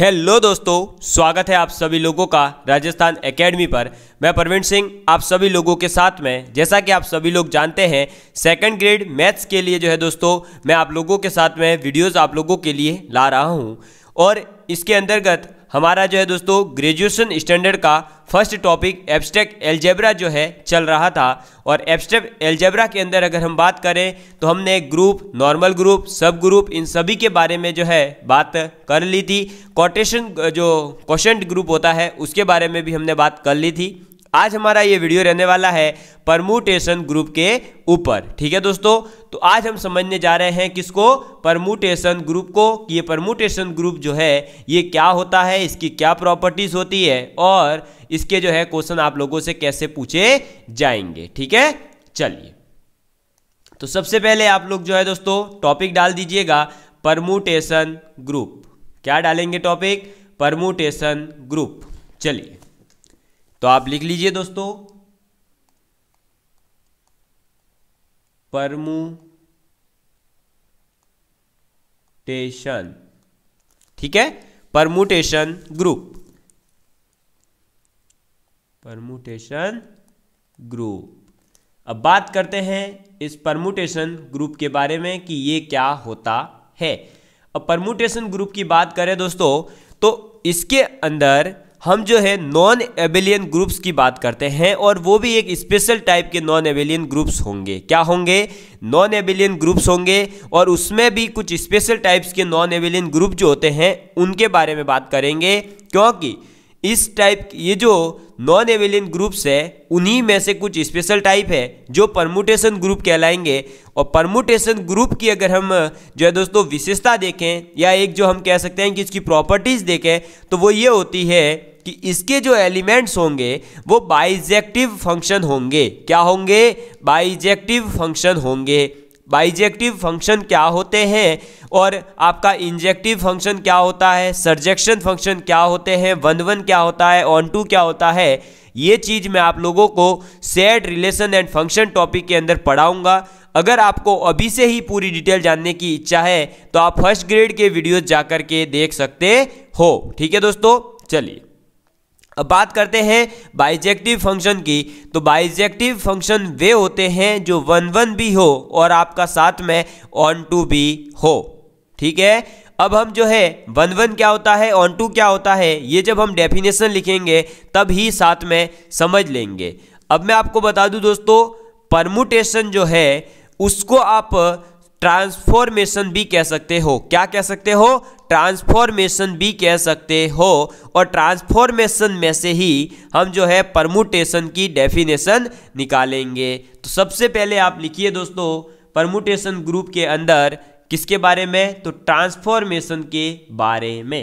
hello दोस्तों स्वागत है आप सभी लोगों का राजस्थान एकेडमी पर मैं प्रवीण सिंह आप सभी लोगों के साथ में जैसा कि आप सभी लोग जानते हैं सेकंड ग्रेड मैथ्स के लिए जो है दोस्तों मैं आप लोगों के साथ में वीडियोस आप लोगों के लिए ला रहा हूं और इसके अंतर्गत हमारा जो है दोस्तों ग्रेजुएशन स्टैंडर्ड का फर्स्ट टॉपिक एब्स्ट्रैक्ट एल्जेब्रा जो है चल रहा था और एब्स्ट्रैक्ट एल्जेब्रा के अंदर अगर हम बात करें तो हमने group normal group subgroup इन सभी के बारे में जो है बात कर ली थी कोटेशन जो क्वेश्चन ग्रुप होता है उसके बारे में भी हमने बात कर ली थी आज हमारा ये वीडियो रहने वाला है परमूटेशन ग्रुप के ऊपर ठीक है दोस्तों तो आज हम समझने जा रहे हैं किसको परमूटेशन ग्रुप को कि ये परमूटेशन ग्रुप जो है ये क्या होता है इसकी क्या प्रॉपर्टीज़ होती है और इसके जो है क्वेश्चन आप लोगों से कैसे पूछे जाएंगे ठीक है चलिए तो सबसे पहले आप लोग जो है दोस्तों टॉपिक डाल दीजिएगा परमूटेशन ग्रुप क्या डालेंगे टॉपिक परमूटेशन ग्रुप चलिए तो आप लिख लीजिए दोस्तों परमुटेशन ठीक है परमुटेशन ग्रुप परमुटेशन ग्रुप अब बात करते हैं इस परमुटेशन ग्रुप के बारे में कि ये क्या होता है अब परमुटेशन ग्रुप की बात करें दोस्तों तो इसके अंदर हम जो है नॉन एबेलियन ग्रुप्स की बात करते हैं और वो भी एक स्पेशल टाइप के नॉन एबेलियन ग्रुप्स होंगे क्या होंगे नॉन एबेलियन ग्रुप्स होंगे और उसमें भी कुछ स्पेशल टाइप्स के नॉन एबेलियन ग्रुप जो होते हैं उनके बारे में बात करेंगे क्योंकि इस टाइप ये जो नॉन एवेलियन ग्रुप्स है उन्हीं में से कुछ स्पेशल टाइप है जो परमुटेशन ग्रुप कहलाएंगे और परमुटेशन ग्रुप की अगर हम जो है दोस्तों विशेषता देखें या एक जो हम कह सकते हैं कि इसकी प्रॉपर्टीज़ देखें तो वो ये होती है कि इसके जो एलिमेंट्स होंगे वो बाइजेक्टिव फंक्शन होंगे क्या होंगे बाइजेक्टिव फंक्शन होंगे बाइजेक्टिव फंक्शन क्या होते हैं और आपका इंजेक्टिव फंक्शन क्या होता है सर्जेक्शन फंक्शन क्या होते हैं वन वन क्या होता है ऑन टू क्या होता है ये चीज़ मैं आप लोगों को set relation and function topic के अंदर पढ़ाऊंगा अगर आपको अभी से ही पूरी डिटेल जानने की इच्छा है तो आप फर्स्ट ग्रेड के वीडियोज जा के देख सकते हो ठीक है दोस्तों चलिए अब बात करते हैं बाइजेक्टिव फंक्शन की तो बाइजेक्टिव फंक्शन वे होते हैं जो वन वन भी हो और आपका साथ में ऑन टू भी हो ठीक है अब हम जो है वन वन क्या होता है ऑन टू क्या होता है ये जब हम डेफिनेशन लिखेंगे तब ही साथ में समझ लेंगे अब मैं आपको बता दूं दोस्तों परमुटेशन जो है उसको आप ट्रांसफॉर्मेशन भी कह सकते हो क्या कह सकते हो ट्रांसफॉर्मेशन भी कह सकते हो और ट्रांसफॉर्मेशन में से ही हम जो है परमुटेशन की डेफिनेशन निकालेंगे तो सबसे पहले आप लिखिए दोस्तों परमुटेशन ग्रुप के अंदर किसके बारे में तो ट्रांसफॉर्मेशन के बारे में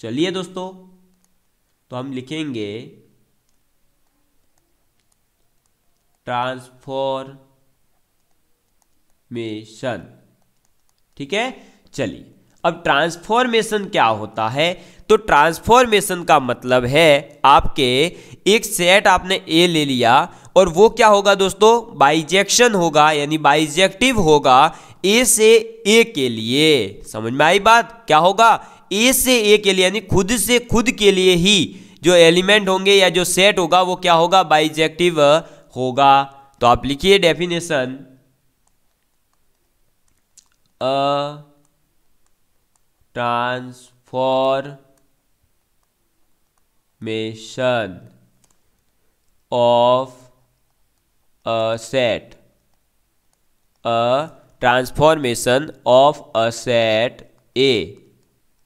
चलिए दोस्तों तो हम लिखेंगे ट्रांसफॉर्म ट्रांसफॉर्मेशन ठीक है चलिए अब ट्रांसफॉर्मेशन क्या होता है तो ट्रांसफॉर्मेशन का मतलब है आपके एक सेट आपने ए ले लिया और वो क्या होगा दोस्तों बाइजेक्शन होगा यानी बाइजेक्टिव होगा ए से ए के लिए समझ में आई बात क्या होगा ए से ए के लिए यानी खुद से खुद के लिए ही जो एलिमेंट होंगे या जो सेट होगा वो क्या होगा बाइजेक्टिव होगा तो आप लिखिए definition a transformation of a set a transformation of a set a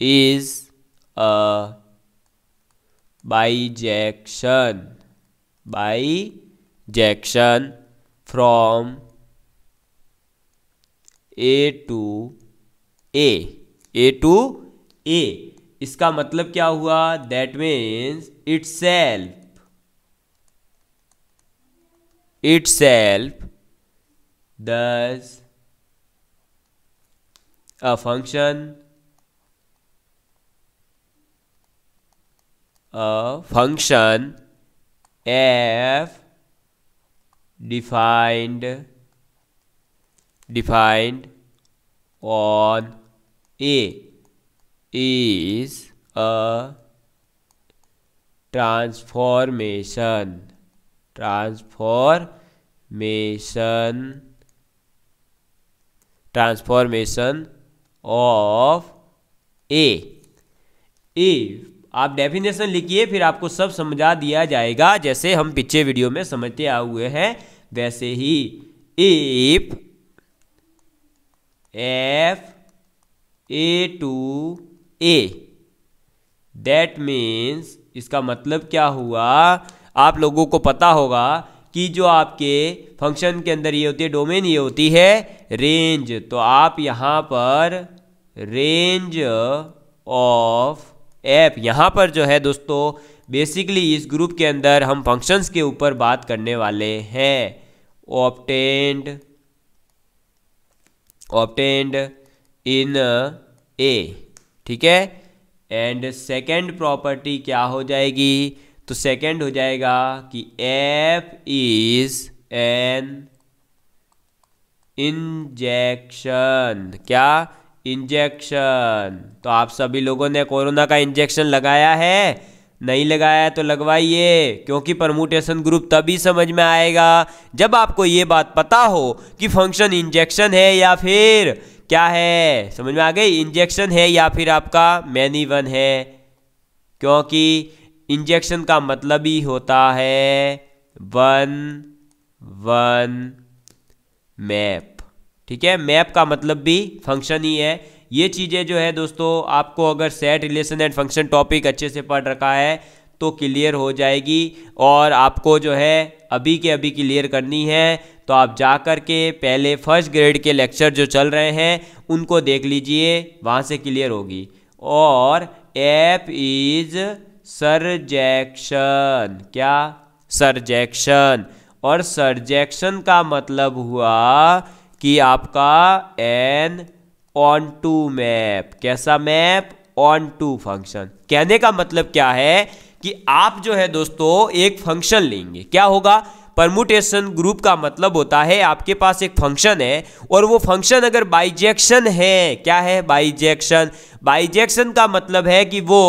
is a bijection bijection from A to A A to A इसका मतलब क्या हुआ that means itself itself thus a function a function F defined defined on A is a transformation transformation transformation of A if आप definition लिखिए फिर आपको सब समझा दिया जाएगा जैसे हम पिछले वीडियो में समझते आए हुए हैं वैसे ही if F A to A that means इसका मतलब क्या हुआ आप लोगों को पता होगा कि जो आपके फंक्शन के अंदर ये होती है डोमेन ये होती है रेंज तो आप यहाँ पर रेंज ऑफ एफ यहाँ पर जो है दोस्तों बेसिकली इस ग्रुप के अंदर हम फंक्शंस के ऊपर बात करने वाले हैं ऑप्टेंड ऑप्टेंड इन ए ठीक है एंड सेकेंड प्रॉपर्टी क्या हो जाएगी तो सेकेंड हो जाएगा कि एफ इज एन इंजेक्शन क्या इंजेक्शन तो आप सभी लोगों ने कोरोना का इंजेक्शन लगाया है नहीं लगाया तो लगवाइए क्योंकि परमुटेशन ग्रुप तभी समझ में आएगा जब आपको ये बात पता हो कि फंक्शन इंजेक्शन है या फिर क्या है समझ में आ गई इंजेक्शन है या फिर आपका मैनी वन है क्योंकि इंजेक्शन का मतलब ही होता है वन वन मैप ठीक है मैप का मतलब भी फंक्शन ही है ये चीज़ें जो है दोस्तों आपको अगर set relation and function topic अच्छे से पढ़ रखा है तो क्लियर हो जाएगी और आपको जो है अभी के अभी क्लियर करनी है तो आप जा कर के पहले फर्स्ट ग्रेड के लेक्चर जो चल रहे हैं उनको देख लीजिए वहाँ से क्लियर होगी और एप इज सरजेक्शन क्या सरजेक्शन और सरजेक्शन का मतलब हुआ कि आपका एन ऑन टू मैप कैसा मैप ऑन टू फंक्शन कहने का मतलब क्या है कि आप जो है दोस्तों एक फंक्शन लेंगे क्या होगा परमुटेशन ग्रुप का मतलब होता है आपके पास एक फंक्शन है और वो फंक्शन अगर बाइजेक्शन है क्या है बाइजेक्शन बाइजेक्शन का मतलब है कि वो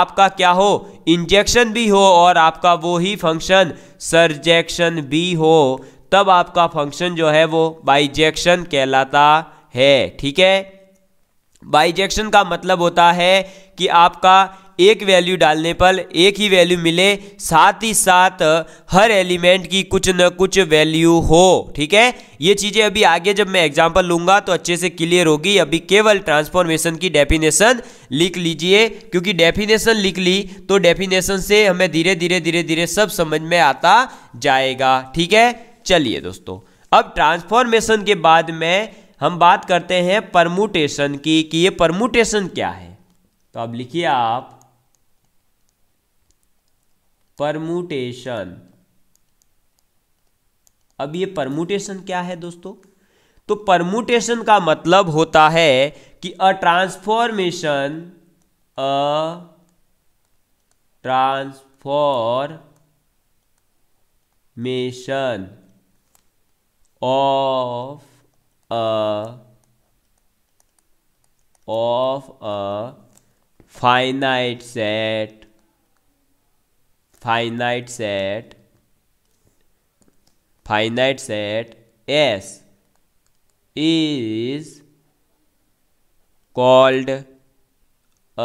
आपका क्या हो इंजेक्शन भी हो और आपका वो ही फंक्शन सरजेक्शन भी हो तब आपका फंक्शन जो है वो बाइजेक्शन कहलाता है ठीक है बाइजेक्शन का मतलब होता है कि आपका एक वैल्यू डालने पर एक ही वैल्यू मिले साथ ही साथ हर एलिमेंट की कुछ न कुछ वैल्यू हो ठीक है ये चीज़ें अभी आगे जब मैं एग्जांपल लूँगा तो अच्छे से क्लियर होगी अभी केवल ट्रांसफॉर्मेशन की डेफिनेशन लिख लीजिए क्योंकि डेफिनेशन लिख ली तो डेफिनेशन से हमें धीरे धीरे धीरे धीरे सब समझ में आता जाएगा ठीक है चलिए दोस्तों अब ट्रांसफॉर्मेशन के बाद में हम बात करते हैं परमुटेशन की कि ये परमुटेशन क्या है तो अब लिखिए आप परमुटेशन अब ये परमुटेशन क्या है दोस्तों तो परमुटेशन का मतलब होता है कि a transformation a transformation of a of a finite set finite set finite set S is called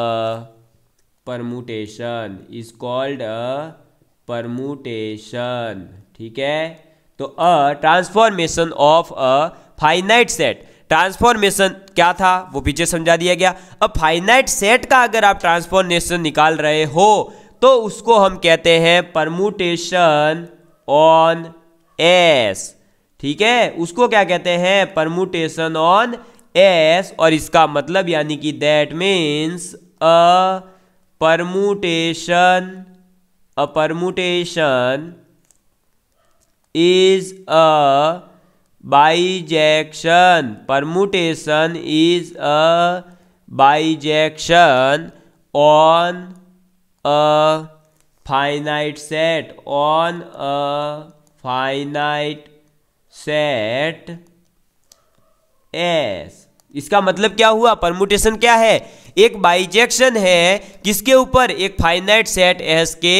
a permutation is called a permutation ठीक है तो a transformation of a finite set transformation क्या था वो पीछे समझा दिया गया अब फाइनाइट सेट का अगर आप ट्रांसफॉर्मेशन निकाल रहे हो तो उसको हम कहते हैं परमुटेशन ऑन एस ठीक है उसको क्या कहते हैं परमुटेशन ऑन एस और इसका मतलब यानी कि that means a permutation a permutation is a bijection permutation is a bijection on a finite set on a finite set S इसका मतलब क्या हुआ परमुटेशन क्या है एक बाइजेक्शन है किसके ऊपर एक फाइनाइट सेट एस के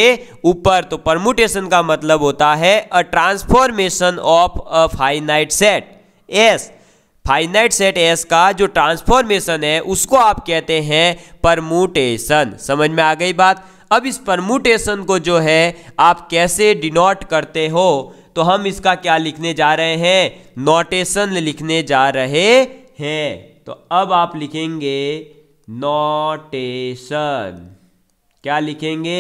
ऊपर तो परमुटेशन का मतलब होता है a transformation of a finite set S finite set S का जो ट्रांसफॉर्मेशन है उसको आप कहते हैं परमुटेशन समझ में आ गई बात अब इस परमुटेशन को जो है आप कैसे डिनोट करते हो तो हम इसका क्या लिखने जा रहे हैं नोटेशन लिखने जा रहे हैं तो अब आप लिखेंगे नोटेशन क्या लिखेंगे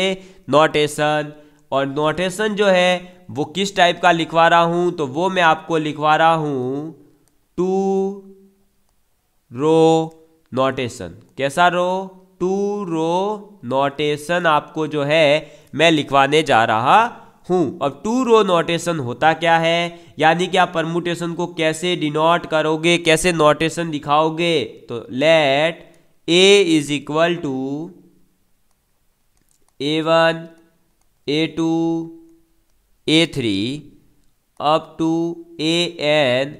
नोटेशन और नोटेशन जो है वो किस टाइप का लिखवा रहा हूं तो वो मैं आपको लिखवा रहा हूं टू रो नोटेशन कैसा रो टू रो नोटेशन आपको जो है मैं लिखवाने जा रहा हूं अब टू रो नोटेशन होता क्या है यानी कि आप परमुटेशन को कैसे डिनोट करोगे कैसे नोटेशन दिखाओगे तो let A is equal to A one A to A three up to A N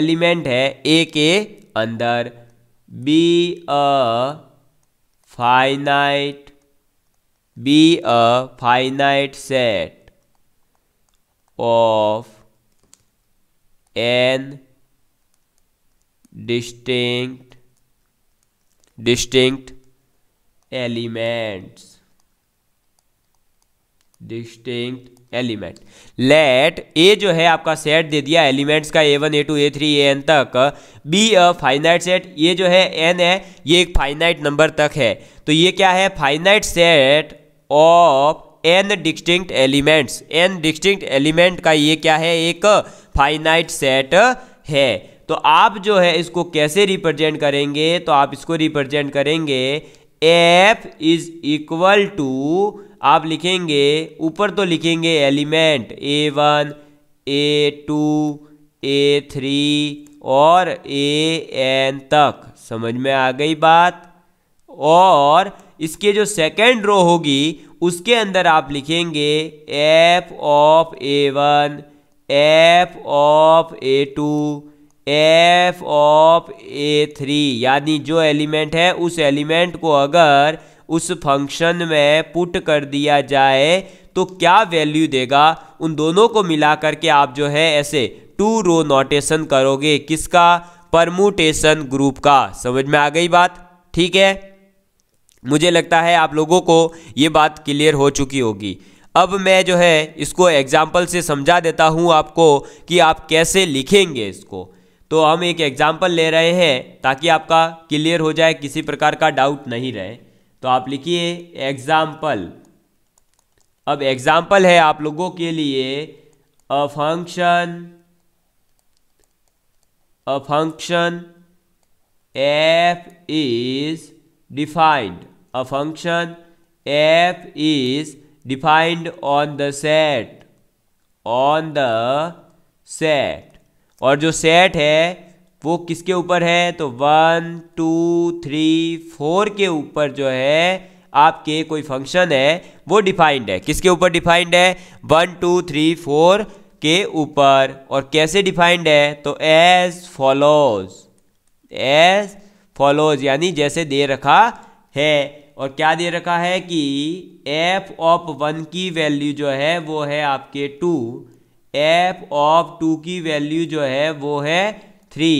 element है ए के अंदर be a finite be a finite set of N distinct distinct elements distinct element let A जो है आपका set दे दिया elements का A one A to A three A N तक बी अ फाइनाइट सेट ये जो है एन है ये एक फाइनाइट नंबर तक है तो ये क्या है finite set of N distinct elements N distinct element का ये क्या है एक फाइनाइट सेट है तो आप जो है इसको कैसे रिप्रेजेंट करेंगे तो आप इसको रिप्रेजेंट करेंगे एफ इज इक्वल टू आप लिखेंगे ऊपर तो लिखेंगे element A one A to A three और ए एन तक समझ में आ गई बात और इसके जो सेकेंड रो होगी उसके अंदर आप लिखेंगे F of A one F of A two F of A three यानी जो एलिमेंट है उस एलिमेंट को अगर उस फंक्शन में पुट कर दिया जाए तो क्या वैल्यू देगा उन दोनों को मिला करके आप जो है ऐसे टू रो नोटेशन करोगे किसका परमुटेशन ग्रुप का समझ में आ गई बात ठीक है मुझे लगता है आप लोगों को ये बात क्लियर हो चुकी होगी अब मैं जो है इसको एग्जाम्पल से समझा देता हूँ आपको कि आप कैसे लिखेंगे इसको तो हम एक एग्जाम्पल ले रहे हैं ताकि आपका क्लियर हो जाए किसी प्रकार का डाउट नहीं रहे तो आप लिखिए एग्जाम्पल अब एग्जाम्पल है आप लोगों के लिए a function a function F is defined a function F is defined on the set on the set और जो सेट है वो किसके ऊपर है तो वन टू थ्री फोर के ऊपर जो है आपके कोई फंक्शन है वो डिफाइंड है किसके ऊपर डिफाइंड है वन टू थ्री फोर के ऊपर और कैसे डिफाइंड है तो एज फॉलोज एज फॉलोज यानी जैसे दे रखा है और क्या दे रखा है कि एफ ऑफ वन की वैल्यू जो है वो है आपके टू एफ ऑफ टू की वैल्यू जो है वो है थ्री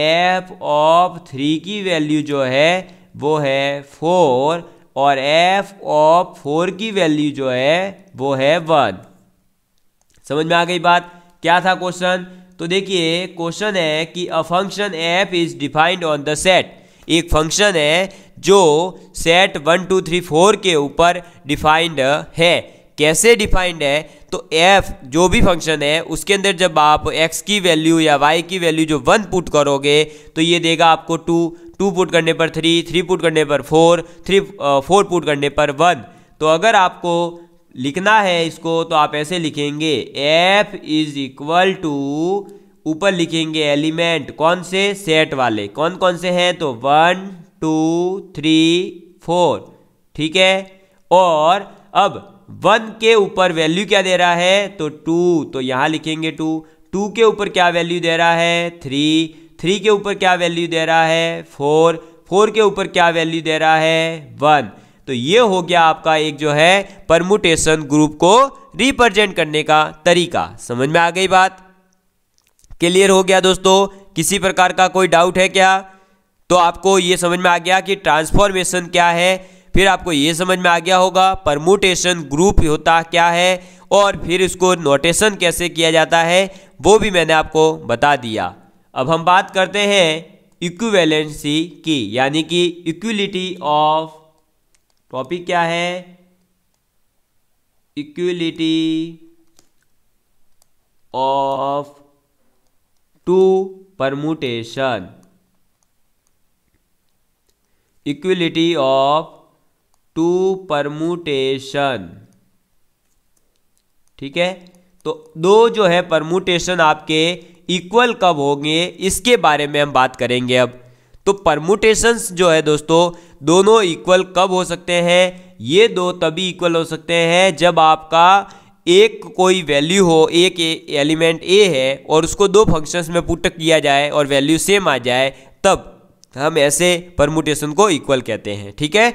एफ ऑफ थ्री की वैल्यू जो है वो है फोर और एफ ऑफ फोर की वैल्यू जो है वो है वन समझ में आ गई बात क्या था क्वेश्चन तो देखिए क्वेश्चन है कि a function F is defined on the set एक फंक्शन है जो set one two three four के ऊपर डिफाइंड है कैसे डिफाइंड है तो एफ जो भी फंक्शन है उसके अंदर जब आप एक्स की वैल्यू या वाई की वैल्यू जो वन पुट करोगे तो ये देगा आपको टू टू पुट करने पर थ्री थ्री पुट करने पर फोर थ्री फोर पुट करने पर वन तो अगर आपको लिखना है इसको तो आप ऐसे लिखेंगे एफ इज इक्वल टू ऊपर लिखेंगे एलिमेंट कौन से सेट वाले कौन कौन से हैं तो वन टू थ्री फोर ठीक है और अब वन के ऊपर वैल्यू क्या दे रहा है तो टू तो यहां लिखेंगे टू टू के ऊपर क्या वैल्यू दे रहा है थ्री थ्री के ऊपर क्या वैल्यू दे रहा है फोर फोर के ऊपर क्या वैल्यू दे रहा है वन तो ये हो गया आपका एक जो है परमुटेशन ग्रुप को रिप्रेजेंट करने का तरीका समझ में आ गई बात क्लियर हो गया दोस्तों किसी प्रकार का कोई डाउट है क्या तो आपको ये समझ में आ गया कि ट्रांसफॉर्मेशन क्या है फिर आपको ये समझ में आ गया होगा परमोटेशन ग्रुप होता क्या है और फिर इसको नोटेशन कैसे किया जाता है वो भी मैंने आपको बता दिया अब हम बात करते हैं इक्विवेलेंसी की यानी कि इक्विलिटी ऑफ टॉपिक क्या है equality of two permutation equality of two permutation ठीक है तो दो जो है परमुटेशन आपके इक्वल कब होंगे इसके बारे में हम बात करेंगे अब तो परमुटेशन जो है दोस्तों दोनों इक्वल कब हो सकते हैं ये दो तभी इक्वल हो सकते हैं जब आपका एक कोई वैल्यू हो एक एलिमेंट ए है और उसको दो फंक्शंस में पुट किया जाए और वैल्यू सेम आ जाए तब हम ऐसे परमुटेशन को इक्वल कहते हैं ठीक है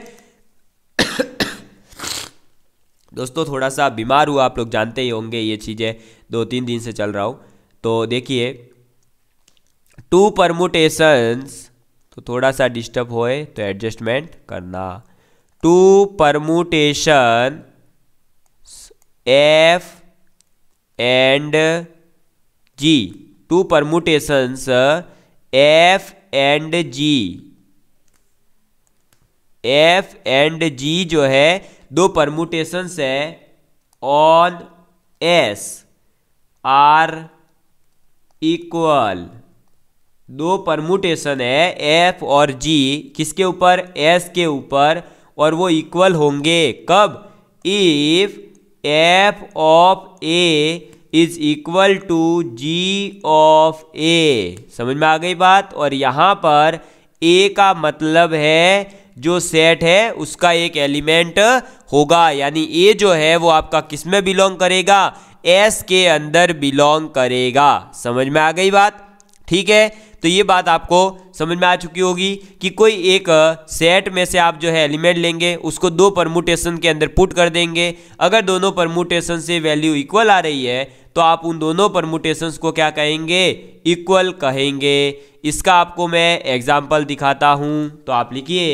दोस्तों थोड़ा सा बीमार हुआ आप लोग जानते ही होंगे ये चीज़ें दो तीन दिन से चल रहा हूँ तो देखिए टू परमुटेशंस तो थोड़ा सा डिस्टर्ब होए तो एडजस्टमेंट करना two permutation F and G two permutations F and G F and G जो है दो परमुटेशंस है ऑन एस आर इक्वल दो परमुटेशन है एफ और जी किसके ऊपर एस के ऊपर और वो इक्वल होंगे कब if F of A is equal to G of A समझ में आ गई बात और यहां पर ए का मतलब है जो सेट है उसका एक एलिमेंट होगा यानी ए जो है वो आपका किस में बिलोंग करेगा एस के अंदर बिलोंग करेगा समझ में आ गई बात ठीक है तो ये बात आपको समझ में आ चुकी होगी कि कोई एक सेट में से आप जो है एलिमेंट लेंगे उसको दो परमुटेशन के अंदर पुट कर देंगे अगर दोनों परमुटेशन से वैल्यू इक्वल आ रही है तो आप उन दोनों परमुटेशन को क्या कहेंगे इक्वल कहेंगे इसका आपको मैं एग्जाम्पल दिखाता हूँ तो आप लिखिए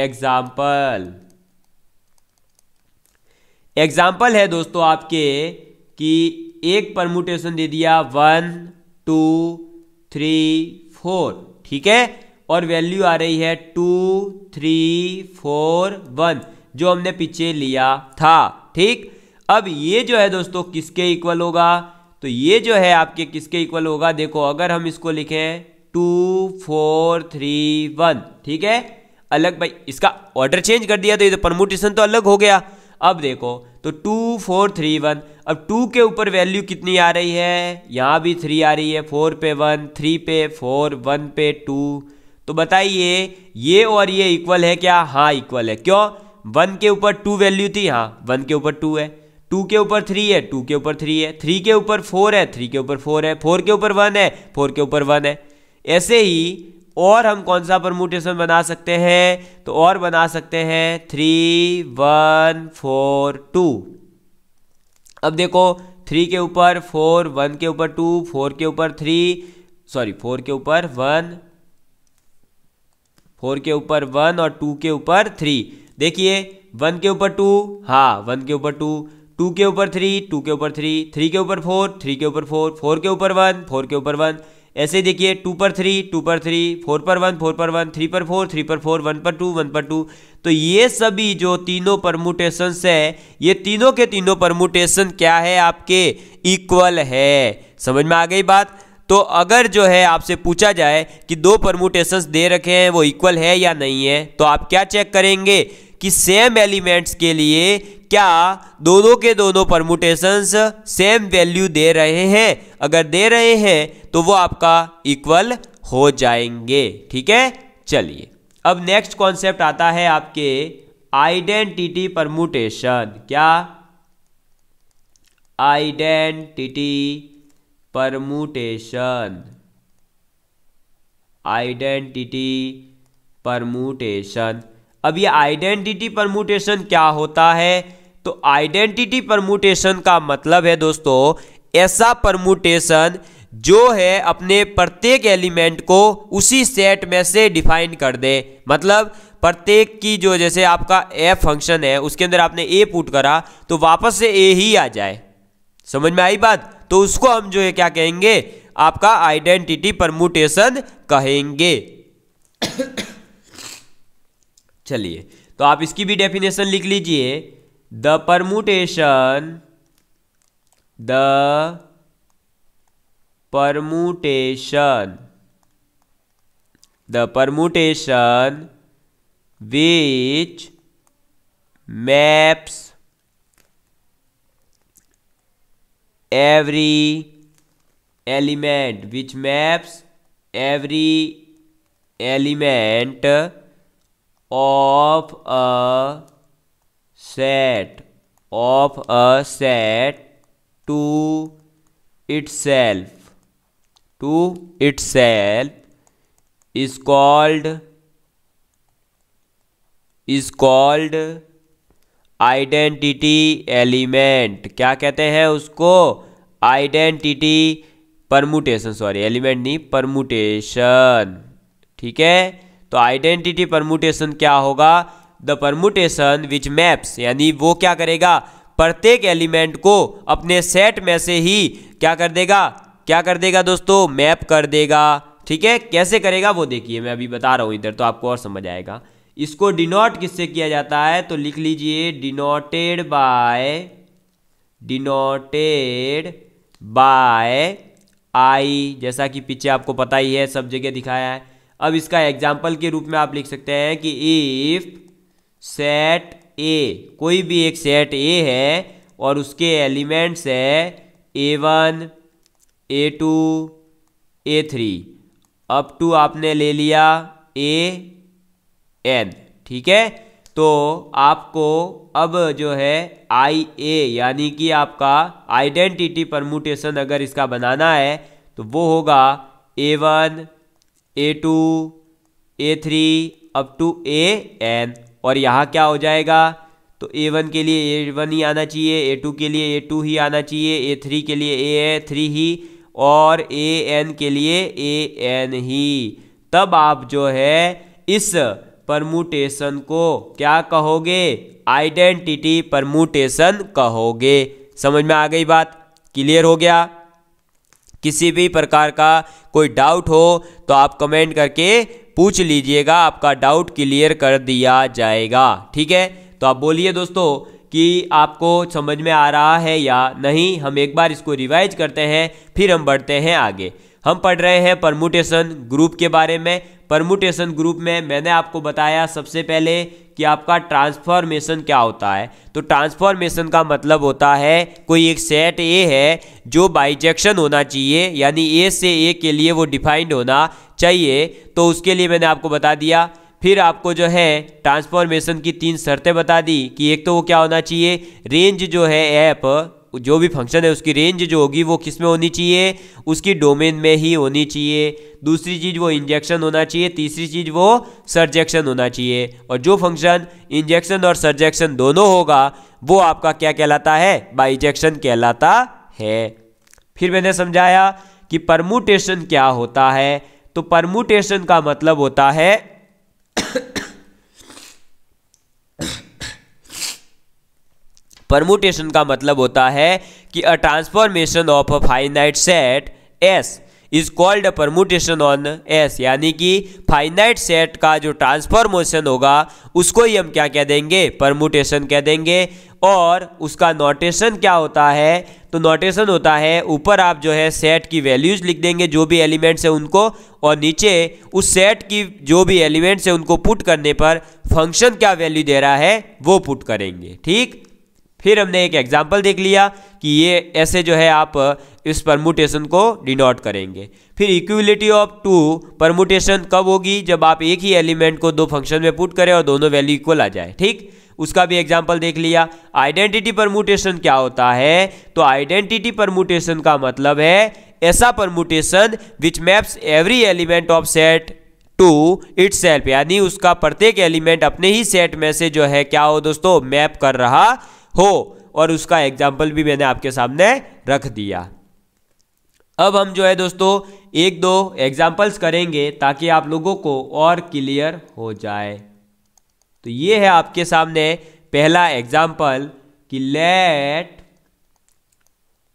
एग्जाम्पल एग्जाम्पल है दोस्तों आपके कि एक परमुटेशन दे दिया वन टू थ्री फोर ठीक है और वैल्यू आ रही है टू थ्री फोर वन जो हमने पीछे लिया था ठीक अब ये जो है दोस्तों किसके इक्वल होगा तो ये जो है आपके किसके इक्वल होगा देखो अगर हम इसको लिखें टू फोर थ्री वन ठीक है अलग भाई इसका ऑर्डर चेंज कर दिया तो ये तो परमोटेशन तो अलग हो गया अब देखो तो टू फोर थ्री वन अब टू के ऊपर वैल्यू कितनी आ रही है यहाँ भी थ्री आ रही है फोर पे वन थ्री पे फोर वन पे टू तो बताइए ये और ये इक्वल है क्या हाँ इक्वल है क्यों वन के ऊपर टू वैल्यू थी हाँ वन के ऊपर टू है टू के ऊपर थ्री है टू के ऊपर थ्री है थ्री के ऊपर फोर है थ्री के ऊपर फोर है फोर के ऊपर वन है फोर के ऊपर वन है ऐसे ही और हम कौन सा परमोटेशन बना सकते हैं तो और बना सकते हैं थ्री वन फोर टू अब देखो थ्री के ऊपर फोर वन के ऊपर टू फोर के ऊपर थ्री सॉरी फोर के ऊपर वन फोर के ऊपर वन और टू के ऊपर थ्री देखिए वन के ऊपर टू हाँ वन के ऊपर टू टू के ऊपर थ्री टू के ऊपर थ्री थ्री के ऊपर फोर थ्री के ऊपर फोर फोर के ऊपर वन फोर के ऊपर वन ऐसे देखिए टू पर थ्री टू पर थ्री फोर पर वन फोर पर वन थ्री पर फोर थ्री पर फोर वन पर टू वन पर टू तो ये सभी जो तीनों परमुटेशंस है ये तीनों के तीनों परमुटेशन क्या है आपके इक्वल है समझ में आ गई बात तो अगर जो है आपसे पूछा जाए कि दो परमुटेशंस दे रखे हैं वो इक्वल है या नहीं है तो आप क्या चेक करेंगे कि सेम एलिमेंट्स के लिए क्या दोनों के दोनों परमुटेशंस सेम वैल्यू दे रहे हैं अगर दे रहे हैं तो वो आपका इक्वल हो जाएंगे ठीक है चलिए अब नेक्स्ट कॉन्सेप्ट आता है आपके आइडेंटिटी परमुटेशन क्या आइडेंटिटी परमुटेशन आइडेंटिटी परमुटेशन अब ये आइडेंटिटी परमुटेशन क्या होता है तो आइडेंटिटी परमुटेशन का मतलब है दोस्तों ऐसा परमुटेशन जो है अपने प्रत्येक एलिमेंट को उसी सेट में से डिफाइन कर दे मतलब प्रत्येक की जो जैसे आपका ए फंक्शन है उसके अंदर आपने ए पुट करा तो वापस से ए ही आ जाए समझ में आई बात तो उसको हम जो है क्या कहेंगे आपका आइडेंटिटी परमुटेशन कहेंगे चलिए तो आप इसकी भी डेफिनेशन लिख लीजिए the permutation the permutation the permutation which maps every element which maps every element of a set of a set to self to self is called is called identity element क्या कहते हैं उसको identity permutation sorry element नहीं permutation ठीक है तो identity permutation क्या होगा द परमुटेशन विच मैप्स यानी वो क्या करेगा प्रत्येक एलिमेंट को अपने सेट में से ही क्या कर देगा क्या कर देगा दोस्तों मैप कर देगा ठीक है कैसे करेगा वो देखिए मैं अभी बता रहा हूँ इधर तो आपको और समझ आएगा इसको डिनोट किससे किया जाता है तो लिख लीजिए denoted by denoted by I जैसा कि पीछे आपको पता ही है सब जगह दिखाया है अब इसका एग्जाम्पल के रूप में आप लिख सकते हैं कि इफ सेट ए कोई भी एक सेट ए है और उसके एलिमेंट्स है A one A to A three up to आपने ले लिया ए एन ठीक है तो आपको अब जो है आई ए यानी कि आपका आइडेंटिटी परमुटेशन अगर इसका बनाना है तो वो होगा A one A to A three up to A N और यहाँ क्या हो जाएगा तो ए वन के लिए ए वन ही आना चाहिए ए टू के लिए ए टू ही आना चाहिए ए थ्री के लिए ए थ्री ही और ए एन के लिए ए एन ही तब आप जो है इस परमुटेशन को क्या कहोगे आइडेंटिटी परमुटेशन कहोगे समझ में आ गई बात क्लियर हो गया किसी भी प्रकार का कोई डाउट हो तो आप कमेंट करके पूछ लीजिएगा आपका डाउट क्लियर कर दिया जाएगा ठीक है तो आप बोलिए दोस्तों कि आपको समझ में आ रहा है या नहीं हम एक बार इसको रिवाइज करते हैं फिर हम बढ़ते हैं आगे हम पढ़ रहे हैं परमुटेशन ग्रुप के बारे में परमुटेशन ग्रुप में मैंने आपको बताया सबसे पहले कि आपका ट्रांसफॉर्मेशन क्या होता है तो ट्रांसफॉर्मेशन का मतलब होता है कोई एक सेट ए है जो बाइजेक्शन होना चाहिए यानी ए से ए के लिए वो डिफाइंड होना चाहिए तो उसके लिए मैंने आपको बता दिया फिर आपको जो है ट्रांसफॉर्मेशन की तीन शर्तें बता दी कि एक तो वो क्या होना चाहिए रेंज जो है ऐप जो भी फंक्शन है उसकी रेंज जो होगी वो किस में होनी चाहिए उसकी डोमेन में ही होनी चाहिए दूसरी चीज़ वो इंजेक्शन होना चाहिए तीसरी चीज़ वो सर्जेक्शन होना चाहिए और जो फंक्शन इंजेक्शन और सर्जेक्शन दोनों होगा वो आपका क्या कहलाता है बाइजेक्शन कहलाता है फिर मैंने समझाया कि परमुटेशन क्या होता है तो परमुटेशन का मतलब होता है परमुटेशन का मतलब होता है कि a transformation of a finite set S is called a permutation on S यानी कि फाइनाइट सेट का जो ट्रांसफॉर्मेशन होगा उसको ही हम क्या कह देंगे परमुटेशन कह देंगे और उसका नोटेशन क्या होता है तो नोटेशन होता है ऊपर आप जो है सेट की वैल्यूज लिख देंगे जो भी एलिमेंट्स हैं उनको और नीचे उस सेट की जो भी एलिमेंट्स हैं उनको पुट करने पर फंक्शन क्या वैल्यू दे रहा है वो पुट करेंगे ठीक फिर हमने एक एग्जाम्पल देख लिया कि ये ऐसे जो है आप इस परमुटेशन को डिनोट करेंगे फिर इक्विलिटी ऑफ टू परमुटेशन कब होगी जब आप एक ही एलिमेंट को दो फंक्शन में पुट करें और दोनों वैल्यू इक्वल आ जाए ठीक उसका भी एग्जाम्पल देख लिया आइडेंटिटी परमुटेशन क्या होता है तो आइडेंटिटी परमुटेशन का मतलब है ऐसा permutation which maps every element of set to its यानी उसका प्रत्येक एलिमेंट अपने ही सेट में से जो है क्या हो दोस्तों मैप कर रहा हो और उसका एग्जाम्पल भी मैंने आपके सामने रख दिया अब हम जो है दोस्तों एक दो एग्जाम्पल्स करेंगे ताकि आप लोगों को और क्लियर हो जाए तो ये है आपके सामने पहला एग्जाम्पल कि लेट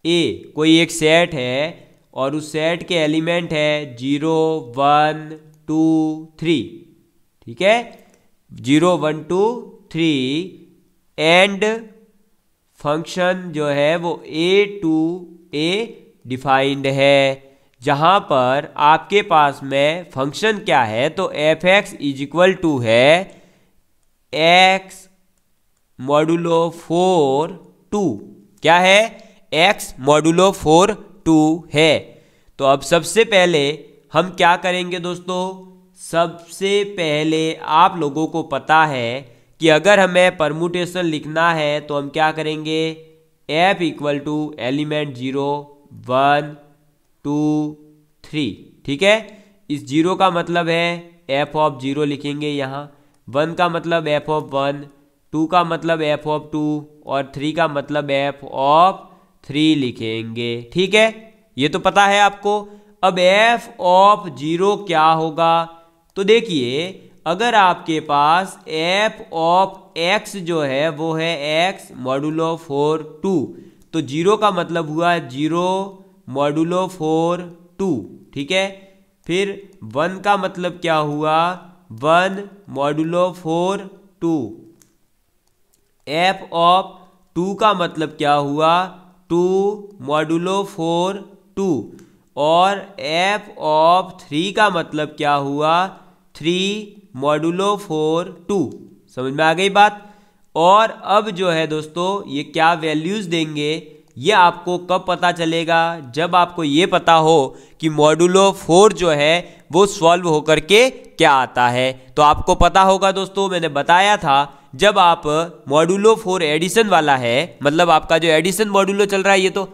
ए कोई एक सेट है और उस सेट के एलिमेंट है जीरो वन टू थ्री ठीक है zero one two three and function जो है वो ए टू ए डिफाइंड है जहाँ पर आपके पास में फंक्शन क्या है तो F X is equal to है एक्स मॉडुलो फोर टू क्या है एक्स मॉडुलो फोर टू है तो अब सबसे पहले हम क्या करेंगे दोस्तों सबसे पहले आप लोगों को पता है कि अगर हमें परमुटेशन लिखना है तो हम क्या करेंगे F equal to element zero one two three ठीक है इस जीरो का मतलब है एफ ऑफ जीरो लिखेंगे यहाँ वन का मतलब एफ ऑफ वन टू का मतलब एफ ऑफ टू और थ्री का मतलब एफ ऑफ थ्री लिखेंगे ठीक है ये तो पता है आपको अब एफ ऑफ जीरो क्या होगा तो देखिए अगर आपके पास एफ ऑफ एक्स जो है वो है एक्स मॉडुलो फोर टू तो जीरो का मतलब हुआ जीरो मॉडुलो फोर टू ठीक है फिर वन का मतलब क्या हुआ one modulo four two F of two का मतलब क्या हुआ टू मॉडुलो फोर टू और एफ ऑफ थ्री का मतलब क्या हुआ थ्री मॉडुलो फोर टू समझ में आ गई बात और अब जो है दोस्तों ये क्या वैल्यूज़ देंगे ये आपको कब पता चलेगा जब आपको ये पता हो कि मॉडुलो फोर जो है वो सॉल्व होकर के क्या आता है तो आपको पता होगा दोस्तों मैंने बताया था जब आप मॉडुलो फोर एडिशन वाला है मतलब आपका जो एडिशन मॉडुलो चल रहा है ये तो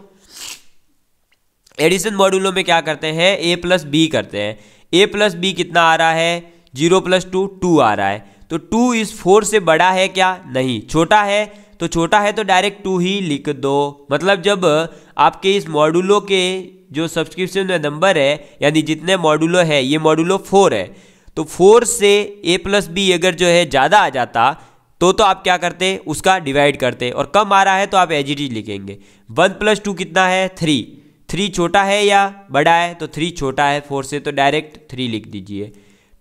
एडिशन मॉडुलो में क्या करते हैं ए प्लस बी करते हैं ए प्लस बी कितना आ रहा है जीरो प्लस टू टू आ रहा है तो टू इस फोर से बड़ा है क्या नहीं छोटा है तो छोटा है तो डायरेक्ट टू ही लिख दो मतलब जब आपके इस मॉड्यूलो के जो सब्सक्रिप्शन में नंबर है यानी जितने मॉड्यूलो है ये मॉड्यूलो फोर है तो फोर से ए प्लस बी अगर जो है ज़्यादा आ जाता तो तो आप क्या करते उसका डिवाइड करते और कम आ रहा है तो आप एज इट इज लिखेंगे वन प्लस टू कितना है थ्री थ्री छोटा है या बड़ा है तो थ्री छोटा है फोर से तो डायरेक्ट थ्री लिख दीजिए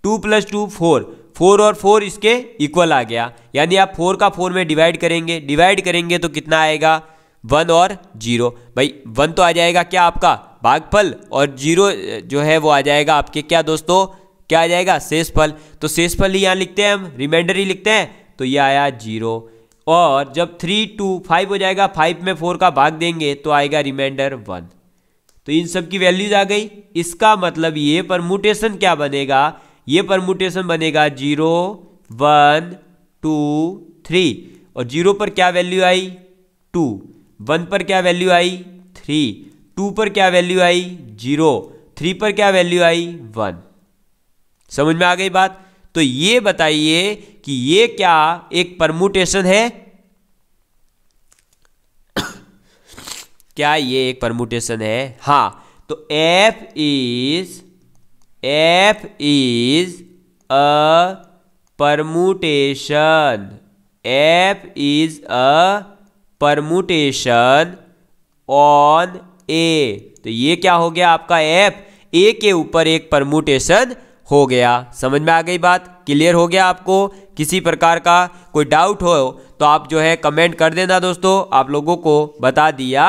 two plus two four four और फोर इसके इक्वल आ गया यानी आप फोर का फोर में डिवाइड करेंगे डिवाइड करेंगे तो कितना आएगा वन और जीरो भाई वन तो आ जाएगा क्या आपका भागफल और जीरो जो है वो आ जाएगा आपके क्या दोस्तों क्या आ जाएगा शेषफल तो शेषफल ही यहाँ लिखते हैं हम रिमाइंडर ही लिखते हैं तो ये आया जीरो और जब थ्री टू फाइव हो जाएगा फाइव में फोर का भाग देंगे तो आएगा रिमाइंडर वन तो इन सब की वैल्यूज आ गई इसका मतलब ये परमोटेशन क्या बनेगा ये परमुटेशन बनेगा जीरो वन टू थ्री और जीरो पर क्या वैल्यू आई टू वन पर क्या वैल्यू आई थ्री टू पर क्या वैल्यू आई जीरो थ्री पर क्या वैल्यू आई वन समझ में आ गई बात तो ये बताइए कि ये क्या एक परमुटेशन है क्या ये एक परमुटेशन है हा तो F is F is a permutation F is a permutation on A तो ये क्या हो गया आपका एफ ए के ऊपर एक परमुटेशन हो गया समझ में आ गई बात क्लियर हो गया आपको किसी प्रकार का कोई डाउट हो तो आप जो है कमेंट कर देना दोस्तों आप लोगों को बता दिया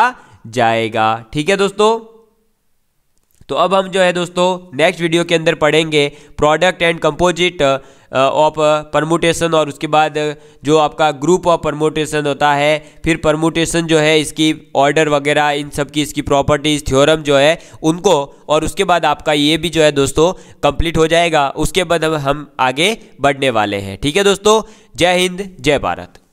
जाएगा ठीक है दोस्तों तो अब हम जो है दोस्तों नेक्स्ट वीडियो के अंदर पढ़ेंगे product and composite of permutation और उसके बाद जो आपका ग्रुप ऑफ परमोटेशन होता है फिर परमोटेशन जो है इसकी ऑर्डर वगैरह इन सब की इसकी प्रॉपर्टीज़ थ्योरम जो है उनको और उसके बाद आपका ये भी जो है दोस्तों कंप्लीट हो जाएगा उसके बाद हम आगे बढ़ने वाले हैं ठीक है दोस्तों जय हिंद जय भारत